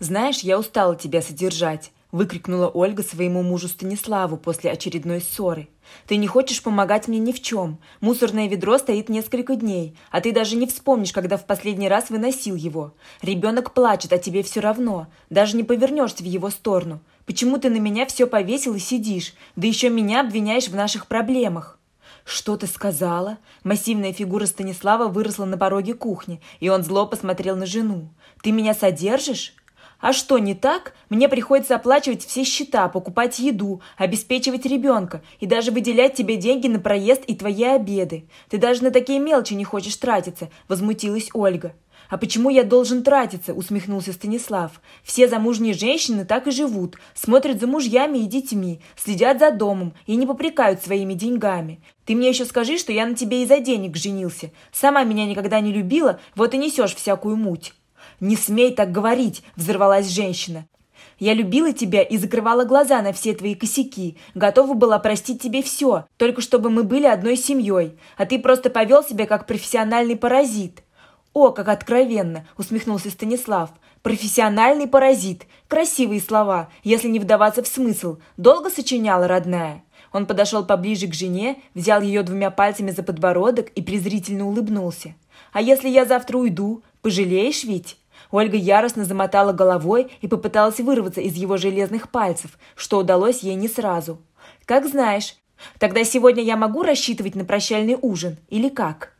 «Знаешь, я устала тебя содержать», – выкрикнула Ольга своему мужу Станиславу после очередной ссоры. «Ты не хочешь помогать мне ни в чем. Мусорное ведро стоит несколько дней, а ты даже не вспомнишь, когда в последний раз выносил его. Ребенок плачет, а тебе все равно. Даже не повернешься в его сторону. Почему ты на меня все повесил и сидишь? Да еще меня обвиняешь в наших проблемах». «Что ты сказала?» Массивная фигура Станислава выросла на пороге кухни, и он зло посмотрел на жену. «Ты меня содержишь?» А что не так? Мне приходится оплачивать все счета, покупать еду, обеспечивать ребенка и даже выделять тебе деньги на проезд и твои обеды. Ты даже на такие мелочи не хочешь тратиться», – возмутилась Ольга. «А почему я должен тратиться?» – усмехнулся Станислав. «Все замужние женщины так и живут, смотрят за мужьями и детьми, следят за домом и не попрекают своими деньгами. Ты мне еще скажи, что я на тебе из-за денег женился. Сама меня никогда не любила, вот и несешь всякую муть». «Не смей так говорить!» – взорвалась женщина. «Я любила тебя и закрывала глаза на все твои косяки, готова была простить тебе все, только чтобы мы были одной семьей, а ты просто повел себя как профессиональный паразит». «О, как откровенно!» – усмехнулся Станислав. «Профессиональный паразит. Красивые слова, если не вдаваться в смысл. Долго сочиняла, родная?» Он подошел поближе к жене, взял ее двумя пальцами за подбородок и презрительно улыбнулся. «А если я завтра уйду? Пожалеешь ведь?» Ольга яростно замотала головой и попыталась вырваться из его железных пальцев, что удалось ей не сразу. «Как знаешь. Тогда сегодня я могу рассчитывать на прощальный ужин, или как?»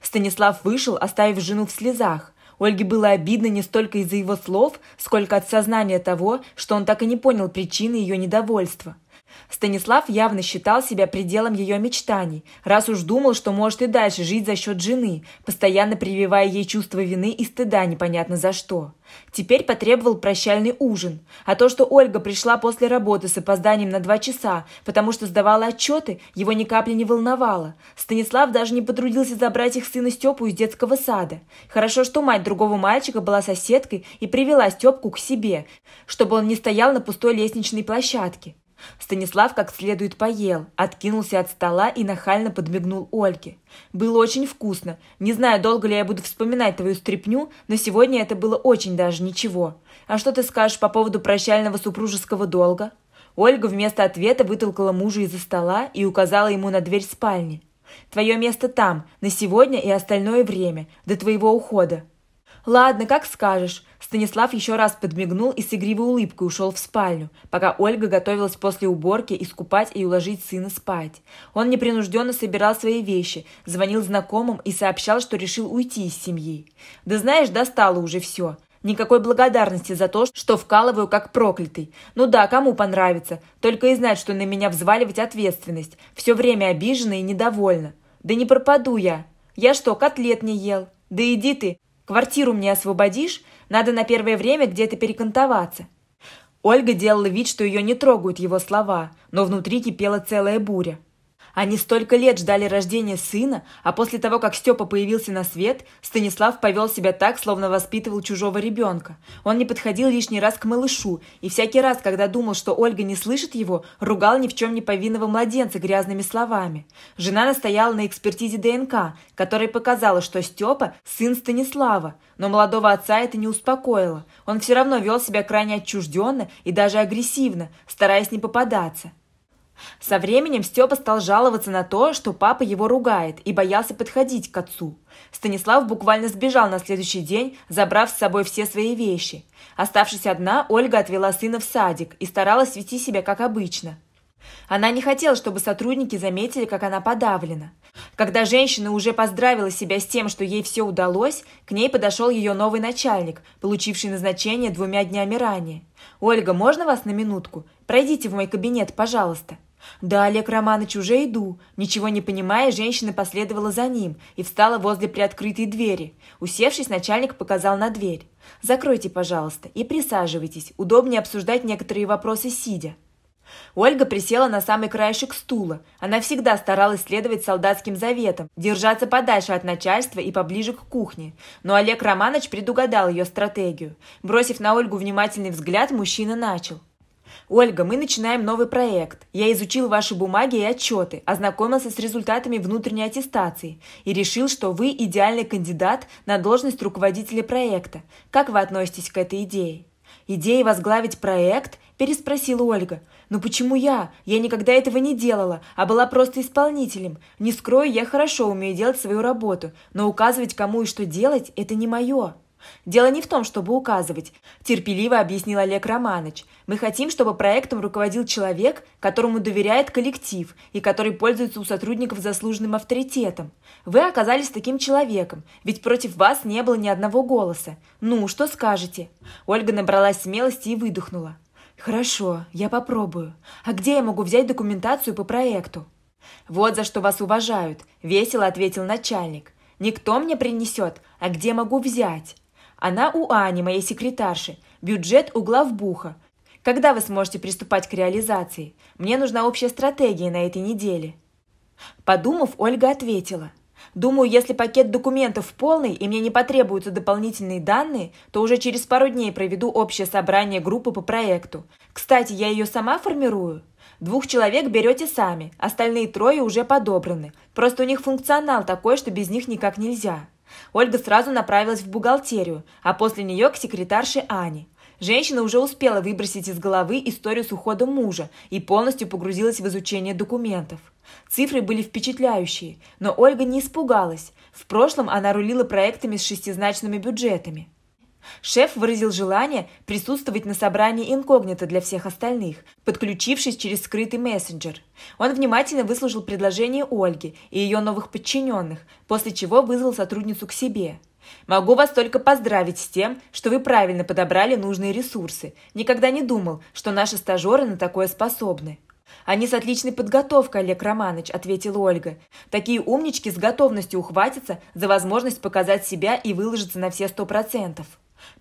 Станислав вышел, оставив жену в слезах. Ольге было обидно не столько из-за его слов, сколько от сознания того, что он так и не понял причины ее недовольства – Станислав явно считал себя пределом ее мечтаний, раз уж думал, что может и дальше жить за счет жены, постоянно прививая ей чувство вины и стыда непонятно за что. Теперь потребовал прощальный ужин, а то, что Ольга пришла после работы с опозданием на два часа, потому что сдавала отчеты, его ни капли не волновало. Станислав даже не потрудился забрать их сына Степу из детского сада. Хорошо, что мать другого мальчика была соседкой и привела Степку к себе, чтобы он не стоял на пустой лестничной площадке. Станислав как следует поел, откинулся от стола и нахально подмигнул Ольге. «Было очень вкусно. Не знаю, долго ли я буду вспоминать твою стряпню, но сегодня это было очень даже ничего. А что ты скажешь по поводу прощального супружеского долга?» Ольга вместо ответа вытолкала мужа из-за стола и указала ему на дверь спальни. «Твое место там, на сегодня и остальное время, до твоего ухода. «Ладно, как скажешь». Станислав еще раз подмигнул и с игривой улыбкой ушел в спальню, пока Ольга готовилась после уборки искупать и уложить сына спать. Он непринужденно собирал свои вещи, звонил знакомым и сообщал, что решил уйти из семьи. «Да знаешь, достало уже все. Никакой благодарности за то, что вкалываю как проклятый. Ну да, кому понравится. Только и знать, что на меня взваливать ответственность. Все время обижена и недовольна. Да не пропаду я. Я что, котлет не ел? Да иди ты, Квартиру мне освободишь? Надо на первое время где-то перекантоваться». Ольга делала вид, что ее не трогают его слова, но внутри кипела целая буря. Они столько лет ждали рождения сына, а после того, как Степа появился на свет, Станислав повел себя так, словно воспитывал чужого ребенка. Он не подходил лишний раз к малышу, и всякий раз, когда думал, что Ольга не слышит его, ругал ни в чем не повинного младенца грязными словами. Жена настояла на экспертизе ДНК, которая показала, что Степа – сын Станислава, но молодого отца это не успокоило. Он все равно вел себя крайне отчужденно и даже агрессивно, стараясь не попадаться. Со временем Степа стал жаловаться на то, что папа его ругает и боялся подходить к отцу. Станислав буквально сбежал на следующий день, забрав с собой все свои вещи. Оставшись одна, Ольга отвела сына в садик и старалась вести себя как обычно. Она не хотела, чтобы сотрудники заметили, как она подавлена. Когда женщина уже поздравила себя с тем, что ей все удалось, к ней подошел ее новый начальник, получивший назначение двумя днями ранее. «Ольга, можно вас на минутку? Пройдите в мой кабинет, пожалуйста». «Да, Олег Романович, уже иду». Ничего не понимая, женщина последовала за ним и встала возле приоткрытой двери. Усевшись, начальник показал на дверь. «Закройте, пожалуйста, и присаживайтесь. Удобнее обсуждать некоторые вопросы сидя». Ольга присела на самый краешек стула. Она всегда старалась следовать солдатским заветам, держаться подальше от начальства и поближе к кухне. Но Олег Романович предугадал ее стратегию. Бросив на Ольгу внимательный взгляд, мужчина начал. «Ольга, мы начинаем новый проект. Я изучил ваши бумаги и отчеты, ознакомился с результатами внутренней аттестации и решил, что вы идеальный кандидат на должность руководителя проекта. Как вы относитесь к этой идее?» «Идея возглавить проект?» – переспросила Ольга. «Но «Ну почему я? Я никогда этого не делала, а была просто исполнителем. Не скрою, я хорошо умею делать свою работу, но указывать кому и что делать – это не мое». «Дело не в том, чтобы указывать», – терпеливо объяснил Олег Романович. «Мы хотим, чтобы проектом руководил человек, которому доверяет коллектив и который пользуется у сотрудников заслуженным авторитетом. Вы оказались таким человеком, ведь против вас не было ни одного голоса. Ну, что скажете?» Ольга набралась смелости и выдохнула. «Хорошо, я попробую. А где я могу взять документацию по проекту?» «Вот за что вас уважают», – весело ответил начальник. «Никто мне принесет, а где могу взять?» Она у Ани, моей секретарши. Бюджет у главбуха. Когда вы сможете приступать к реализации? Мне нужна общая стратегия на этой неделе». Подумав, Ольга ответила. «Думаю, если пакет документов полный и мне не потребуются дополнительные данные, то уже через пару дней проведу общее собрание группы по проекту. Кстати, я ее сама формирую. Двух человек берете сами, остальные трое уже подобраны. Просто у них функционал такой, что без них никак нельзя». Ольга сразу направилась в бухгалтерию, а после нее к секретарше Ане. Женщина уже успела выбросить из головы историю с уходом мужа и полностью погрузилась в изучение документов. Цифры были впечатляющие, но Ольга не испугалась. В прошлом она рулила проектами с шестизначными бюджетами. Шеф выразил желание присутствовать на собрании инкогнито для всех остальных, подключившись через скрытый мессенджер. Он внимательно выслушал предложение Ольги и ее новых подчиненных, после чего вызвал сотрудницу к себе. Могу вас только поздравить с тем, что вы правильно подобрали нужные ресурсы. Никогда не думал, что наши стажеры на такое способны. «Они с отличной подготовкой, Олег Романович», – ответила Ольга. «Такие умнички с готовностью ухватятся за возможность показать себя и выложиться на все сто процентов».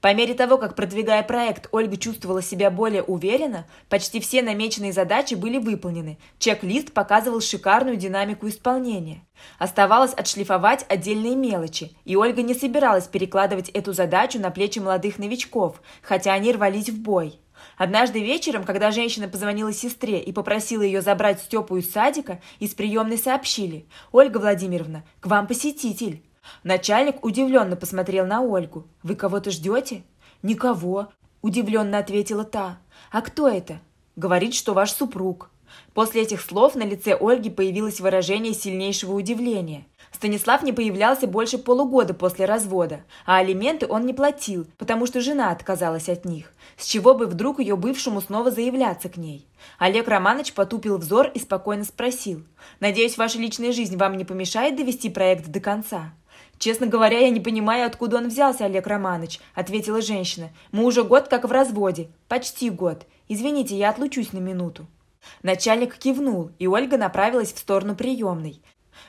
По мере того, как продвигая проект, Ольга чувствовала себя более уверенно, почти все намеченные задачи были выполнены. Чек-лист показывал шикарную динамику исполнения. Оставалось отшлифовать отдельные мелочи, и Ольга не собиралась перекладывать эту задачу на плечи молодых новичков, хотя они рвались в бой. Однажды вечером, когда женщина позвонила сестре и попросила ее забрать Степу из садика, из приемной сообщили «Ольга Владимировна, к вам посетитель». Начальник удивленно посмотрел на Ольгу. «Вы кого-то ждете?» «Никого», – удивленно ответила та. «А кто это?» «Говорит, что ваш супруг». После этих слов на лице Ольги появилось выражение сильнейшего удивления. Станислав не появлялся больше полугода после развода, а алименты он не платил, потому что жена отказалась от них. С чего бы вдруг ее бывшему снова заявляться к ней? Олег Романович потупил взор и спокойно спросил. «Надеюсь, ваша личная жизнь вам не помешает довести проект до конца?» «Честно говоря, я не понимаю, откуда он взялся, Олег Романович», – ответила женщина. «Мы уже год как в разводе. Почти год. Извините, я отлучусь на минуту». Начальник кивнул, и Ольга направилась в сторону приемной.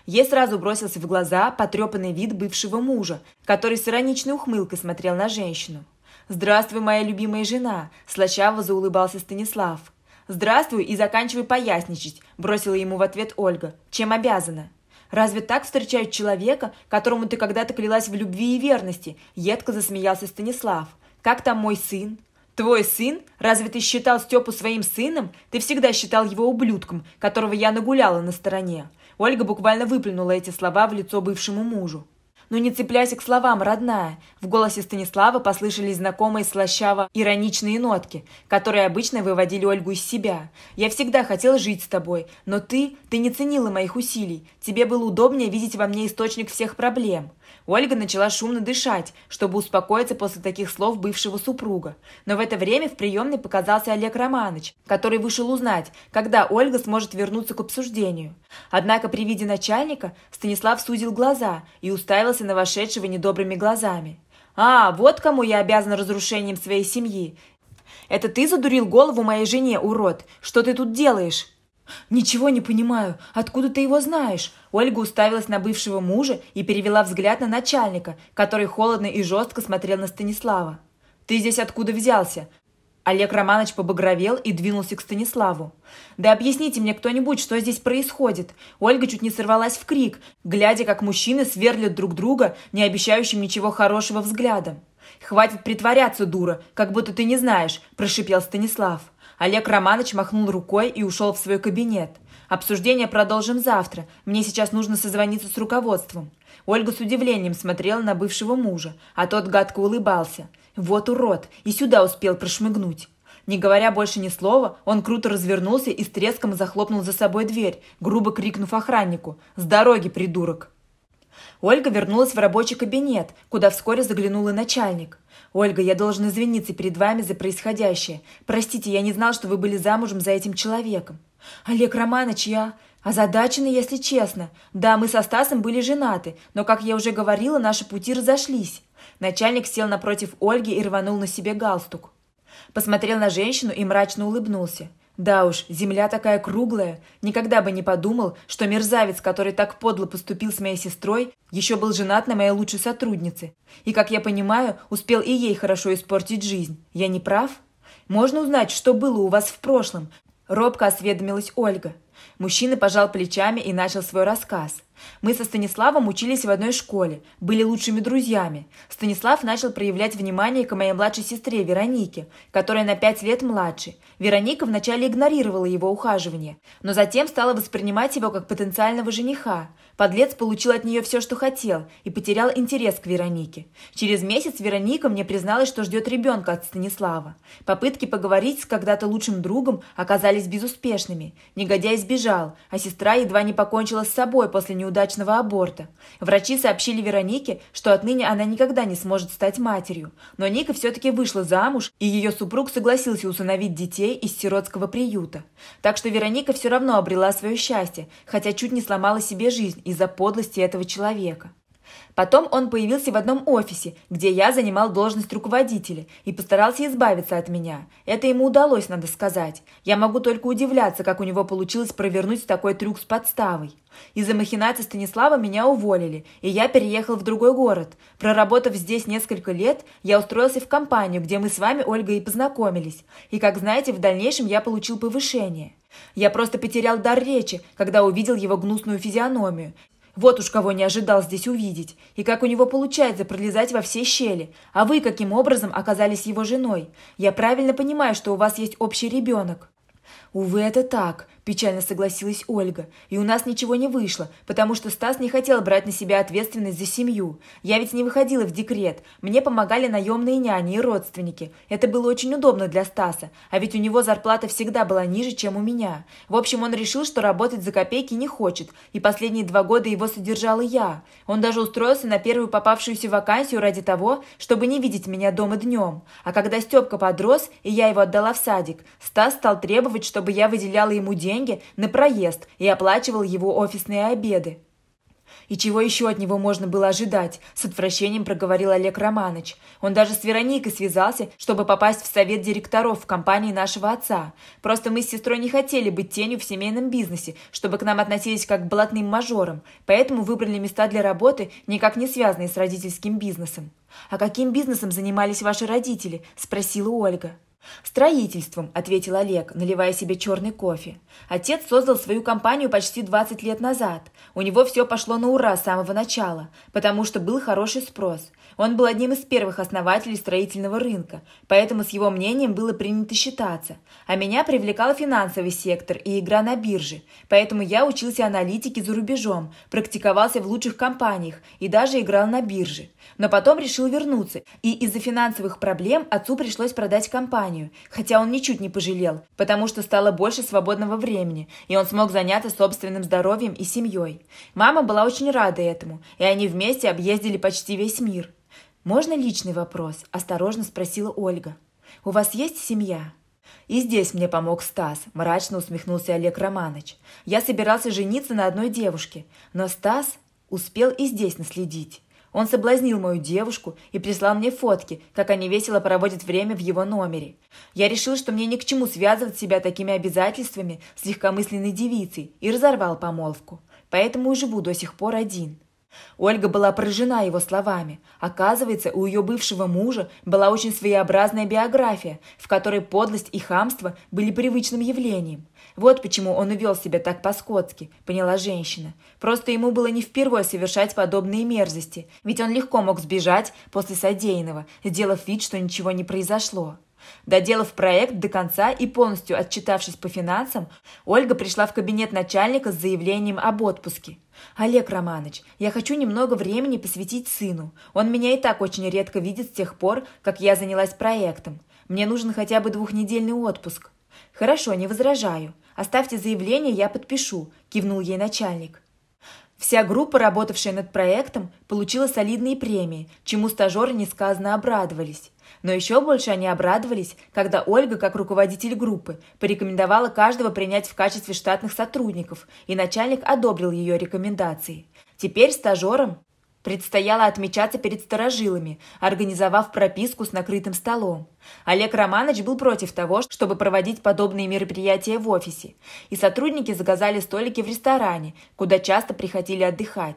Ей сразу бросился в глаза потрепанный вид бывшего мужа, который с ироничной ухмылкой смотрел на женщину. «Здравствуй, моя любимая жена!» – слащаво заулыбался Станислав. «Здравствуй и заканчивай поясничать», – бросила ему в ответ Ольга. «Чем обязана?» Разве так встречают человека, которому ты когда-то клялась в любви и верности?» – едко засмеялся Станислав. «Как там мой сын?» «Твой сын? Разве ты считал Степу своим сыном? Ты всегда считал его ублюдком, которого я нагуляла на стороне». Ольга буквально выплюнула эти слова в лицо бывшему мужу. «Ну не цепляйся к словам, родная!» В голосе Станислава послышались знакомые слащаво-ироничные нотки, которые обычно выводили Ольгу из себя. «Я всегда хотел жить с тобой, но ты, ты не ценила моих усилий. Тебе было удобнее видеть во мне источник всех проблем». Ольга начала шумно дышать, чтобы успокоиться после таких слов бывшего супруга. Но в это время в приемной показался Олег Романович, который вышел узнать, когда Ольга сможет вернуться к обсуждению. Однако при виде начальника Станислав сузил глаза и уставился на вошедшего недобрыми глазами. «А, вот кому я обязан разрушением своей семьи. Это ты задурил голову моей жене, урод? Что ты тут делаешь?» «Ничего не понимаю. Откуда ты его знаешь?» Ольга уставилась на бывшего мужа и перевела взгляд на начальника, который холодно и жестко смотрел на Станислава. «Ты здесь откуда взялся?» Олег Романович побагровел и двинулся к Станиславу. «Да объясните мне кто-нибудь, что здесь происходит!» Ольга чуть не сорвалась в крик, глядя, как мужчины сверлят друг друга, не обещающим ничего хорошего взглядом. «Хватит притворяться, дура, как будто ты не знаешь», – прошипел Станислав. Олег Романович махнул рукой и ушел в свой кабинет. «Обсуждение продолжим завтра. Мне сейчас нужно созвониться с руководством». Ольга с удивлением смотрела на бывшего мужа, а тот гадко улыбался. «Вот урод! И сюда успел прошмыгнуть!» Не говоря больше ни слова, он круто развернулся и с треском захлопнул за собой дверь, грубо крикнув охраннику «С дороги, придурок!». Ольга вернулась в рабочий кабинет, куда вскоре заглянула начальник. «Ольга, я должен извиниться перед вами за происходящее. Простите, я не знал, что вы были замужем за этим человеком». «Олег Романович, я...» «Озадачена, если честно. Да, мы со Стасом были женаты, но, как я уже говорила, наши пути разошлись». Начальник сел напротив Ольги и рванул на себе галстук. Посмотрел на женщину и мрачно улыбнулся. Да уж, земля такая круглая. Никогда бы не подумал, что мерзавец, который так подло поступил с моей сестрой, еще был женат на моей лучшей сотруднице. И, как я понимаю, успел и ей хорошо испортить жизнь. Я не прав? Можно узнать, что было у вас в прошлом?» Робко осведомилась Ольга. Мужчина пожал плечами и начал свой рассказ – мы со Станиславом учились в одной школе, были лучшими друзьями. Станислав начал проявлять внимание к моей младшей сестре Веронике, которая на пять лет младше. Вероника вначале игнорировала его ухаживание, но затем стала воспринимать его как потенциального жениха. Подлец получил от нее все, что хотел, и потерял интерес к Веронике. Через месяц Вероника мне призналась, что ждет ребенка от Станислава. Попытки поговорить с когда-то лучшим другом оказались безуспешными. Негодяй сбежал, а сестра едва не покончила с собой после неудачи неудачного аборта. Врачи сообщили Веронике, что отныне она никогда не сможет стать матерью. Но Ника все-таки вышла замуж, и ее супруг согласился усыновить детей из сиротского приюта. Так что Вероника все равно обрела свое счастье, хотя чуть не сломала себе жизнь из-за подлости этого человека. Потом он появился в одном офисе, где я занимал должность руководителя, и постарался избавиться от меня. Это ему удалось, надо сказать. Я могу только удивляться, как у него получилось провернуть такой трюк с подставой. Из-за махинации Станислава меня уволили, и я переехал в другой город. Проработав здесь несколько лет, я устроился в компанию, где мы с вами, Ольга, и познакомились. И, как знаете, в дальнейшем я получил повышение. Я просто потерял дар речи, когда увидел его гнусную физиономию. Вот уж кого не ожидал здесь увидеть, и как у него получается пролезать во все щели, а вы каким образом оказались его женой. Я правильно понимаю, что у вас есть общий ребенок?» «Увы, это так», – печально согласилась Ольга. «И у нас ничего не вышло, потому что Стас не хотел брать на себя ответственность за семью. Я ведь не выходила в декрет. Мне помогали наемные няни и родственники. Это было очень удобно для Стаса, а ведь у него зарплата всегда была ниже, чем у меня. В общем, он решил, что работать за копейки не хочет, и последние два года его содержала я. Он даже устроился на первую попавшуюся вакансию ради того, чтобы не видеть меня дома днем. А когда Степка подрос, и я его отдала в садик, Стас стал требовать требовать, чтобы я выделяла ему деньги на проезд и оплачивала его офисные обеды. И чего еще от него можно было ожидать, с отвращением проговорил Олег Романович. Он даже с Вероникой связался, чтобы попасть в совет директоров в компании нашего отца. Просто мы с сестрой не хотели быть тенью в семейном бизнесе, чтобы к нам относились как к блатным мажорам, поэтому выбрали места для работы, никак не связанные с родительским бизнесом. «А каким бизнесом занимались ваши родители?» – спросила Ольга. «Строительством», – ответил Олег, наливая себе черный кофе. «Отец создал свою компанию почти 20 лет назад. У него все пошло на ура с самого начала, потому что был хороший спрос. Он был одним из первых основателей строительного рынка, поэтому с его мнением было принято считаться. А меня привлекал финансовый сектор и игра на бирже, поэтому я учился аналитике за рубежом, практиковался в лучших компаниях и даже играл на бирже. Но потом решил вернуться, и из-за финансовых проблем отцу пришлось продать компанию, хотя он ничуть не пожалел, потому что стало больше свободного времени, и он смог заняться собственным здоровьем и семьей. Мама была очень рада этому, и они вместе объездили почти весь мир. «Можно личный вопрос?» – осторожно спросила Ольга. «У вас есть семья?» «И здесь мне помог Стас», – мрачно усмехнулся Олег Романович. «Я собирался жениться на одной девушке, но Стас успел и здесь наследить. Он соблазнил мою девушку и прислал мне фотки, как они весело проводят время в его номере. Я решил, что мне ни к чему связывать себя такими обязательствами с легкомысленной девицей и разорвал помолвку. Поэтому и живу до сих пор один. Ольга была поражена его словами. Оказывается, у ее бывшего мужа была очень своеобразная биография, в которой подлость и хамство были привычным явлением. Вот почему он увел себя так по-скотски, поняла женщина. Просто ему было не впервые совершать подобные мерзости, ведь он легко мог сбежать после содеянного, сделав вид, что ничего не произошло. Доделав проект до конца и полностью отчитавшись по финансам, Ольга пришла в кабинет начальника с заявлением об отпуске. «Олег Романович, я хочу немного времени посвятить сыну. Он меня и так очень редко видит с тех пор, как я занялась проектом. Мне нужен хотя бы двухнедельный отпуск». «Хорошо, не возражаю. Оставьте заявление, я подпишу», – кивнул ей начальник. Вся группа, работавшая над проектом, получила солидные премии, чему стажеры несказанно обрадовались. Но еще больше они обрадовались, когда Ольга, как руководитель группы, порекомендовала каждого принять в качестве штатных сотрудников, и начальник одобрил ее рекомендации. Теперь стажерам Предстояло отмечаться перед старожилами, организовав прописку с накрытым столом. Олег Романович был против того, чтобы проводить подобные мероприятия в офисе, и сотрудники заказали столики в ресторане, куда часто приходили отдыхать.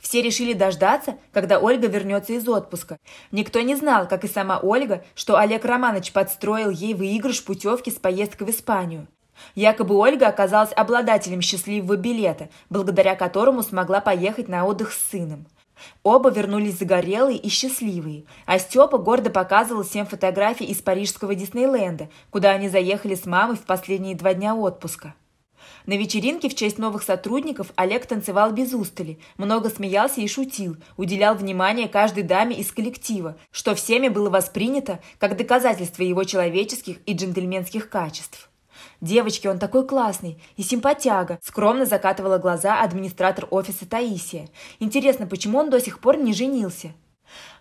Все решили дождаться, когда Ольга вернется из отпуска. Никто не знал, как и сама Ольга, что Олег Романович подстроил ей выигрыш путевки с поездкой в Испанию. Якобы Ольга оказалась обладателем счастливого билета, благодаря которому смогла поехать на отдых с сыном. Оба вернулись загорелые и счастливые, а Степа гордо показывал всем фотографии из парижского Диснейленда, куда они заехали с мамой в последние два дня отпуска. На вечеринке в честь новых сотрудников Олег танцевал без устали, много смеялся и шутил, уделял внимание каждой даме из коллектива, что всеми было воспринято как доказательство его человеческих и джентльменских качеств. «Девочки, он такой классный и симпатяга», – скромно закатывала глаза администратор офиса Таисия. «Интересно, почему он до сих пор не женился?»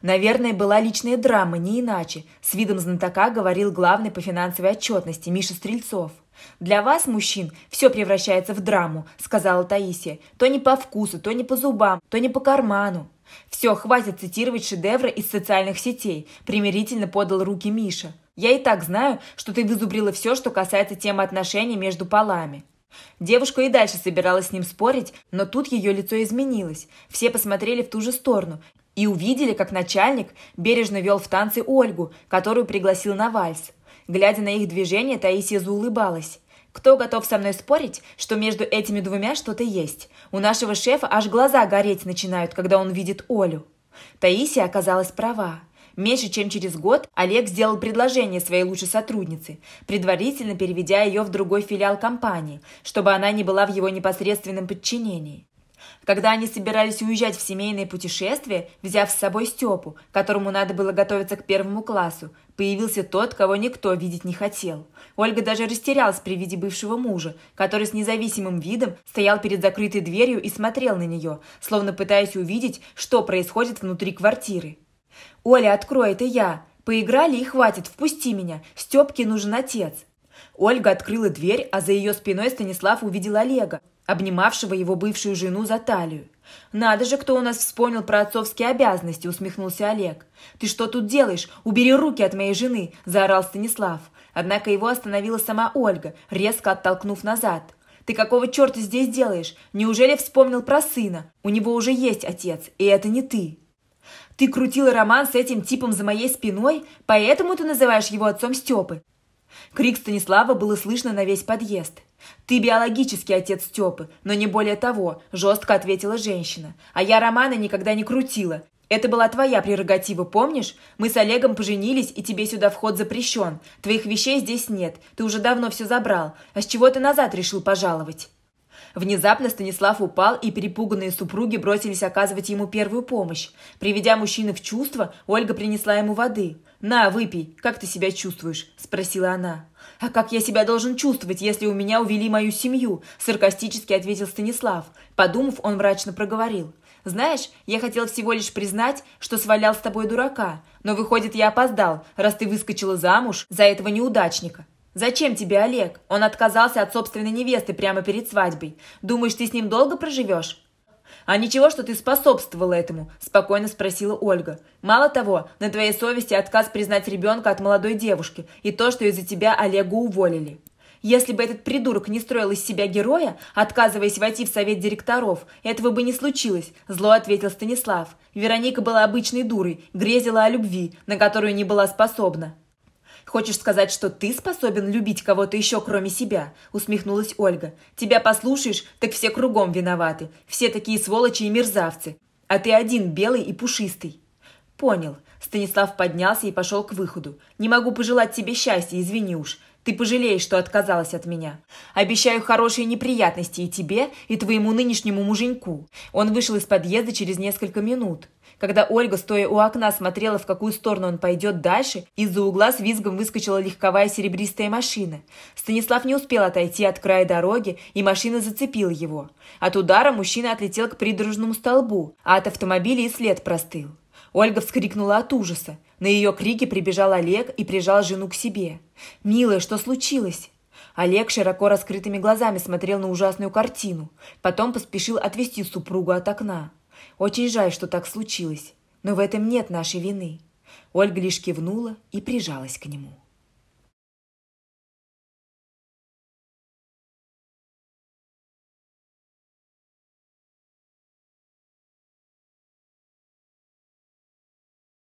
Наверное, была личная драма, не иначе, с видом знатока говорил главный по финансовой отчетности Миша Стрельцов. «Для вас, мужчин, все превращается в драму», – сказала Таисия. «То не по вкусу, то не по зубам, то не по карману». «Все, хватит цитировать шедевры из социальных сетей», – примирительно подал руки Миша. «Я и так знаю, что ты вызубрила все, что касается темы отношений между полами». Девушка и дальше собиралась с ним спорить, но тут ее лицо изменилось. Все посмотрели в ту же сторону, и увидели, как начальник бережно вел в танцы Ольгу, которую пригласил на вальс. Глядя на их движение, Таисия заулыбалась. «Кто готов со мной спорить, что между этими двумя что-то есть? У нашего шефа аж глаза гореть начинают, когда он видит Олю». Таисия оказалась права. Меньше чем через год Олег сделал предложение своей лучшей сотруднице, предварительно переведя ее в другой филиал компании, чтобы она не была в его непосредственном подчинении. Когда они собирались уезжать в семейное путешествие, взяв с собой Степу, которому надо было готовиться к первому классу, появился тот, кого никто видеть не хотел. Ольга даже растерялась при виде бывшего мужа, который с независимым видом стоял перед закрытой дверью и смотрел на нее, словно пытаясь увидеть, что происходит внутри квартиры. «Оля, открой, это я! Поиграли и хватит, впусти меня! Степке нужен отец!» Ольга открыла дверь, а за ее спиной Станислав увидел Олега, обнимавшего его бывшую жену за талию. «Надо же, кто у нас вспомнил про отцовские обязанности», — усмехнулся Олег. «Ты что тут делаешь? Убери руки от моей жены!» — заорал Станислав. Однако его остановила сама Ольга, резко оттолкнув назад. «Ты какого черта здесь делаешь? Неужели вспомнил про сына? У него уже есть отец, и это не ты!» «Ты крутила роман с этим типом за моей спиной, поэтому ты называешь его отцом Степы?» Крик Станислава было слышно на весь подъезд. «Ты биологический отец Степы, но не более того», – жестко ответила женщина. «А я Романа никогда не крутила. Это была твоя прерогатива, помнишь? Мы с Олегом поженились, и тебе сюда вход запрещен. Твоих вещей здесь нет, ты уже давно все забрал. А с чего ты назад решил пожаловать?» Внезапно Станислав упал, и перепуганные супруги бросились оказывать ему первую помощь. Приведя мужчину в чувство, Ольга принесла ему воды. «На, выпей, как ты себя чувствуешь?» – спросила она. «А как я себя должен чувствовать, если у меня увели мою семью?» – саркастически ответил Станислав. Подумав, он мрачно проговорил. «Знаешь, я хотел всего лишь признать, что свалял с тобой дурака, но, выходит, я опоздал, раз ты выскочила замуж за этого неудачника. «Зачем тебе Олег? Он отказался от собственной невесты прямо перед свадьбой. Думаешь, ты с ним долго проживешь?» «А ничего, что ты способствовала этому?» – спокойно спросила Ольга. «Мало того, на твоей совести отказ признать ребенка от молодой девушки и то, что из-за тебя Олегу уволили». Если бы этот придурок не строил из себя героя, отказываясь войти в совет директоров, этого бы не случилось», – зло ответил Станислав. Вероника была обычной дурой, грезила о любви, на которую не была способна. «Хочешь сказать, что ты способен любить кого-то еще, кроме себя?» – усмехнулась Ольга. «Тебя послушаешь, так все кругом виноваты. Все такие сволочи и мерзавцы. А ты один белый и пушистый». «Понял». Станислав поднялся и пошел к выходу. «Не могу пожелать тебе счастья, извини уж. Ты пожалеешь, что отказалась от меня. Обещаю хорошие неприятности и тебе, и твоему нынешнему муженьку». Он вышел из подъезда через несколько минут. Когда Ольга, стоя у окна, смотрела, в какую сторону он пойдет дальше, из-за угла с визгом выскочила легковая серебристая машина. Станислав не успел отойти от края дороги, и машина зацепила его. От удара мужчина отлетел к придорожному столбу, а от автомобиля и след простыл. Ольга вскрикнула от ужаса. На ее крики прибежал Олег и прижал жену к себе. «Милая, что случилось?» Олег широко раскрытыми глазами смотрел на ужасную картину. Потом поспешил отвести супругу от окна. Очень жаль, что так случилось, но в этом нет нашей вины. Ольга лишь кивнула и прижалась к нему.